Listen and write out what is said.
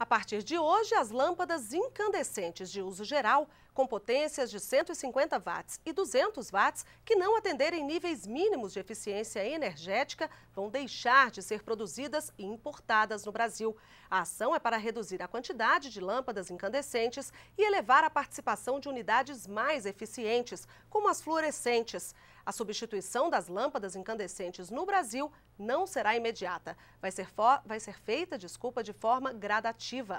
A partir de hoje, as lâmpadas incandescentes de uso geral, com potências de 150 watts e 200 watts, que não atenderem níveis mínimos de eficiência energética, vão deixar de ser produzidas e importadas no Brasil. A ação é para reduzir a quantidade de lâmpadas incandescentes e elevar a participação de unidades mais eficientes, como as fluorescentes. A substituição das lâmpadas incandescentes no Brasil não será imediata. Vai ser, vai ser feita, desculpa, de forma gradativa.